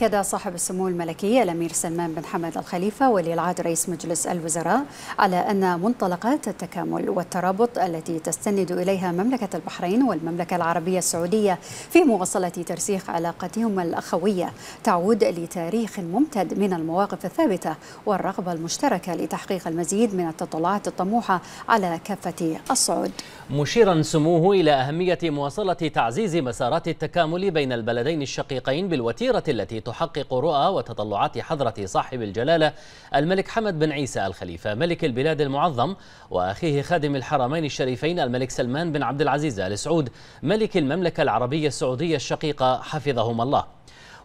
أكد صاحب السمو الملكي الأمير سلمان بن حمد الخليفة ولي العهد رئيس مجلس الوزراء على أن منطلقات التكامل والترابط التي تستند إليها مملكة البحرين والمملكة العربية السعودية في مواصلة ترسيخ علاقتهما الأخوية تعود لتاريخ ممتد من المواقف الثابتة والرغبة المشتركة لتحقيق المزيد من التطلعات الطموحة على كافة الصعود مشيرا سموه إلى أهمية مواصلة تعزيز مسارات التكامل بين البلدين الشقيقين بالوتيرة التي تحقق رؤى وتطلعات حضرة صاحب الجلالة الملك حمد بن عيسى الخليفة ملك البلاد المعظم وأخيه خادم الحرمين الشريفين الملك سلمان بن عبد العزيز آل سعود ملك المملكة العربية السعودية الشقيقة حفظهما الله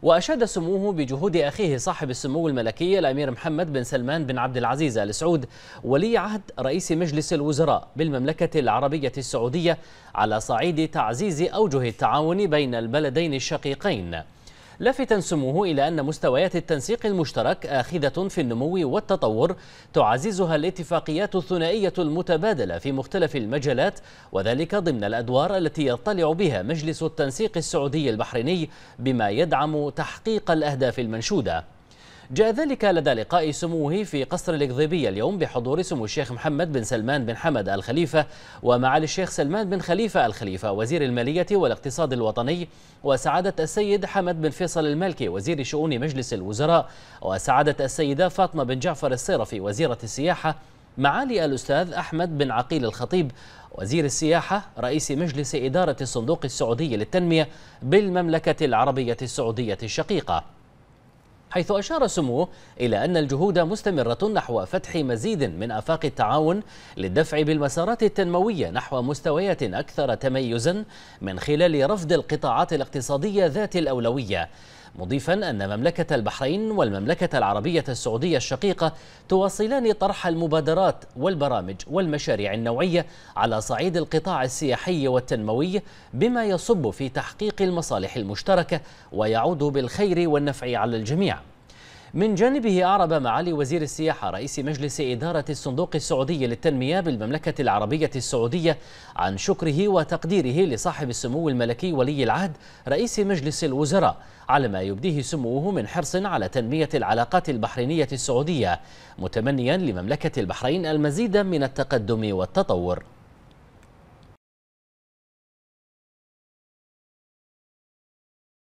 وأشاد سموه بجهود أخيه صاحب السمو الملكي الأمير محمد بن سلمان بن عبد العزيز آل سعود ولي عهد رئيس مجلس الوزراء بالمملكة العربية السعودية على صعيد تعزيز أوجه التعاون بين البلدين الشقيقين لافتا سموه إلى أن مستويات التنسيق المشترك آخذة في النمو والتطور تعززها الاتفاقيات الثنائية المتبادلة في مختلف المجالات وذلك ضمن الأدوار التي يطلع بها مجلس التنسيق السعودي البحريني بما يدعم تحقيق الأهداف المنشودة جاء ذلك لدى لقاء سموه في قصر الإقضيبية اليوم بحضور سمو الشيخ محمد بن سلمان بن حمد الخليفة ومعالي الشيخ سلمان بن خليفة الخليفة وزير المالية والاقتصاد الوطني وسعادة السيد حمد بن فيصل المالكي وزير شؤون مجلس الوزراء وسعادة السيدة فاطمة بن جعفر الصيرفي وزيرة السياحة معالي الأستاذ أحمد بن عقيل الخطيب وزير السياحة رئيس مجلس إدارة الصندوق السعودي للتنمية بالمملكة العربية السعودية الشقيقة حيث أشار سموه إلى أن الجهود مستمرة نحو فتح مزيد من آفاق التعاون للدفع بالمسارات التنموية نحو مستويات أكثر تميزا من خلال رفض القطاعات الاقتصادية ذات الأولوية مضيفا أن مملكة البحرين والمملكة العربية السعودية الشقيقة تواصلان طرح المبادرات والبرامج والمشاريع النوعية على صعيد القطاع السياحي والتنموي بما يصب في تحقيق المصالح المشتركة ويعود بالخير والنفع على الجميع من جانبه أعرب معالي وزير السياحة رئيس مجلس إدارة الصندوق السعودي للتنمية بالمملكة العربية السعودية عن شكره وتقديره لصاحب السمو الملكي ولي العهد رئيس مجلس الوزراء على ما يبديه سموه من حرص على تنمية العلاقات البحرينية السعودية متمنيا لمملكة البحرين المزيد من التقدم والتطور